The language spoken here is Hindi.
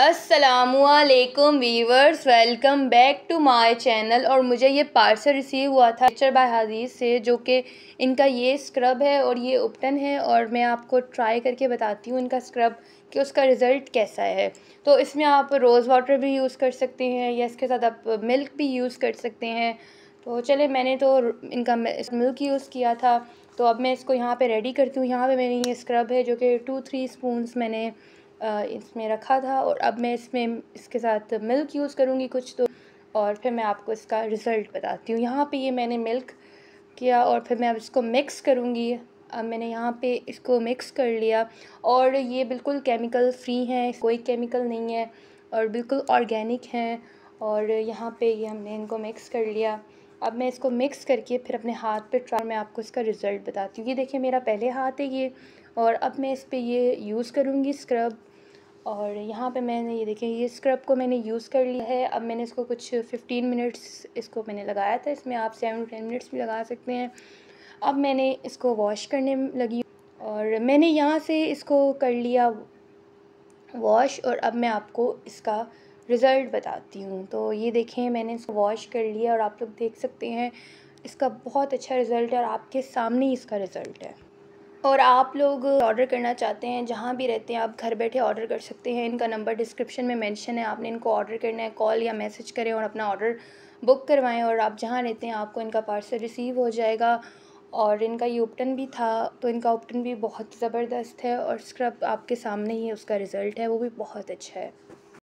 असलकुम viewers welcome back to my channel और मुझे ये पार्सल रिसीव हुआ था नेचर बाय हाजीज़ से जो कि इनका ये स्क्रब है और ये उपटन है और मैं आपको ट्राई करके बताती हूँ इनका स्क्रब कि उसका रिज़ल्ट कैसा है तो इसमें आप रोज़ वाटर भी यूज़ कर सकते हैं या इसके साथ आप मिल्क भी यूज़ कर सकते हैं तो चले मैंने तो इनका मिल्क यूज़ किया था तो अब मैं इसको यहाँ पर रेडी करती हूँ यहाँ पर मैंने ये स्क्रब है जो कि टू थ्री स्पून मैंने इसमें रखा था और अब मैं इसमें इसके साथ मिल्क यूज़ करूँगी कुछ तो और फिर मैं आपको इसका रिज़ल्ट बताती हूँ यहाँ पे ये मैंने मिल्क किया और फिर मैं अब इसको मिक्स करूँगी अब मैंने यहाँ पे इसको मिक्स कर लिया और ये बिल्कुल केमिकल फ्री हैं कोई केमिकल नहीं है और बिल्कुल ऑर्गेनिक हैं और यहाँ पे ये हमने इनको मिक्स कर लिया अब मैं इसको मिक्स करके फिर अपने हाथ पे ट्राई मैं आपको इसका रिज़ल्ट बताती हूँ ये देखिए मेरा पहले हाथ है ये और अब मैं इस पर ये यूज़ करूँगी स्क्रब और यहाँ पे मैंने ये देखिए ये स्क्रब को मैंने यूज़ कर लिया है अब मैंने इसको कुछ फ़िफ्टीन मिनट्स इसको मैंने लगाया था इसमें आप सेवन टू टेन मिनट्स भी लगा सकते हैं अब मैंने इसको वॉश करने लगी और मैंने यहाँ से इसको कर लिया वॉश और अब मैं आपको इसका रिज़ल्ट बताती हूँ तो ये देखें मैंने इसको वॉश कर लिया और आप लोग देख सकते हैं इसका बहुत अच्छा रिज़ल्ट है और आपके सामने ही इसका रिज़ल्ट है और आप लोग ऑर्डर करना चाहते हैं जहाँ भी रहते हैं आप घर बैठे ऑर्डर कर सकते हैं इनका नंबर डिस्क्रिप्शन में मेंशन है आपने इनको ऑर्डर करना है कॉल या मैसेज करें और अपना ऑर्डर बुक करवाएं और आप जहाँ रहते हैं आपको इनका पार्सल रिसीव हो जाएगा और इनका ये उपटन भी था तो इनका उपटन भी बहुत ज़बरदस्त है और स्क्रब आपके सामने ही उसका रिज़ल्ट है वो भी बहुत अच्छा है